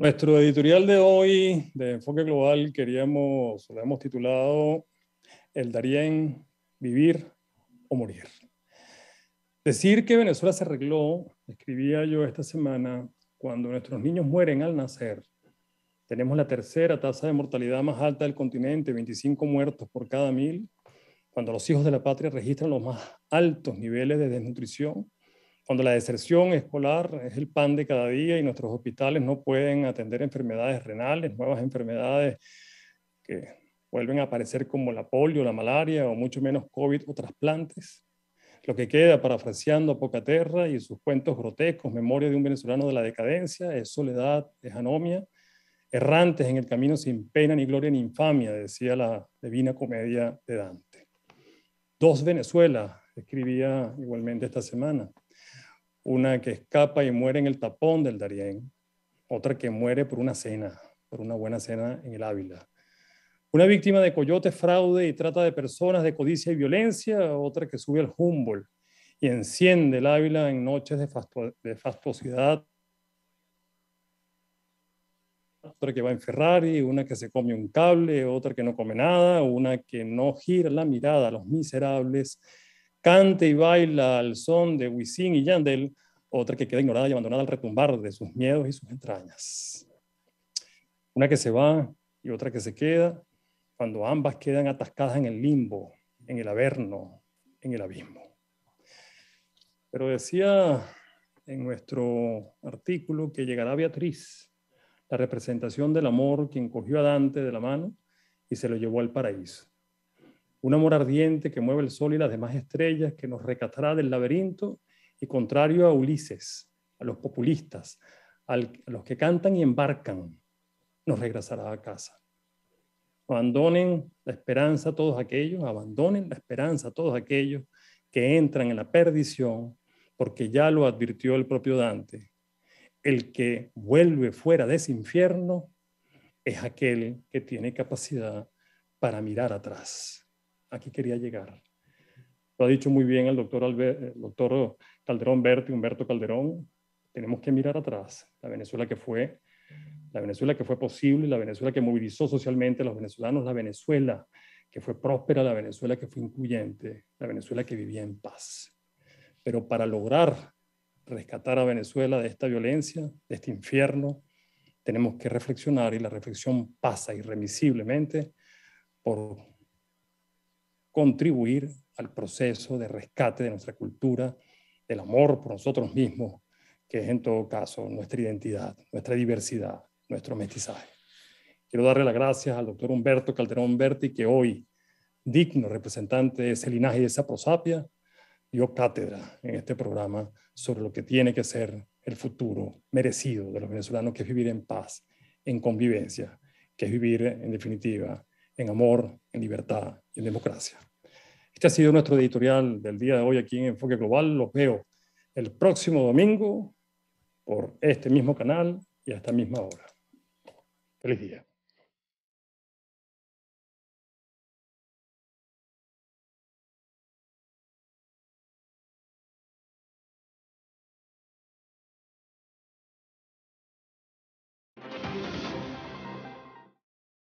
Nuestro editorial de hoy de Enfoque Global queríamos, lo hemos titulado El Darién, vivir o morir. Decir que Venezuela se arregló, escribía yo esta semana, cuando nuestros niños mueren al nacer. Tenemos la tercera tasa de mortalidad más alta del continente, 25 muertos por cada mil, cuando los hijos de la patria registran los más altos niveles de desnutrición cuando la deserción escolar es el pan de cada día y nuestros hospitales no pueden atender enfermedades renales, nuevas enfermedades que vuelven a aparecer como la polio, la malaria o mucho menos COVID o trasplantes. Lo que queda, parafraseando poca tierra y sus cuentos grotescos, memoria de un venezolano de la decadencia, es soledad, es anomia, errantes en el camino sin pena ni gloria ni infamia, decía la divina comedia de Dante. Dos Venezuela, escribía igualmente esta semana una que escapa y muere en el tapón del Darién, otra que muere por una cena, por una buena cena en el Ávila. Una víctima de coyote fraude y trata de personas, de codicia y violencia, otra que sube al Humboldt y enciende el Ávila en noches de, de fastuosidad, otra que va en Ferrari, una que se come un cable, otra que no come nada, una que no gira la mirada a los miserables, cante y baila al son de Wisin y Yandel, otra que queda ignorada y abandonada al retumbar de sus miedos y sus entrañas. Una que se va y otra que se queda, cuando ambas quedan atascadas en el limbo, en el averno, en el abismo. Pero decía en nuestro artículo que llegará Beatriz, la representación del amor quien cogió a Dante de la mano y se lo llevó al paraíso un amor ardiente que mueve el sol y las demás estrellas, que nos recatará del laberinto y contrario a Ulises, a los populistas, a los que cantan y embarcan, nos regresará a casa. Abandonen la esperanza a todos aquellos, abandonen la esperanza a todos aquellos que entran en la perdición, porque ya lo advirtió el propio Dante. El que vuelve fuera de ese infierno es aquel que tiene capacidad para mirar atrás aquí quería llegar. Lo ha dicho muy bien el eh, doctor, Calderón Berti, Humberto Calderón. Tenemos que mirar atrás, la Venezuela que fue, la Venezuela que fue posible, la Venezuela que movilizó socialmente a los venezolanos, la Venezuela que fue próspera, la Venezuela que fue incluyente, la Venezuela que vivía en paz. Pero para lograr rescatar a Venezuela de esta violencia, de este infierno, tenemos que reflexionar y la reflexión pasa irremisiblemente por contribuir al proceso de rescate de nuestra cultura, del amor por nosotros mismos, que es en todo caso nuestra identidad, nuestra diversidad, nuestro mestizaje. Quiero darle las gracias al doctor Humberto Calderón Berti, que hoy, digno representante de ese linaje y de esa prosapia, dio cátedra en este programa sobre lo que tiene que ser el futuro merecido de los venezolanos, que es vivir en paz, en convivencia, que es vivir, en definitiva, en amor, en libertad y en democracia. Este ha sido nuestro editorial del día de hoy aquí en Enfoque Global. Los veo el próximo domingo por este mismo canal y a esta misma hora. Feliz día.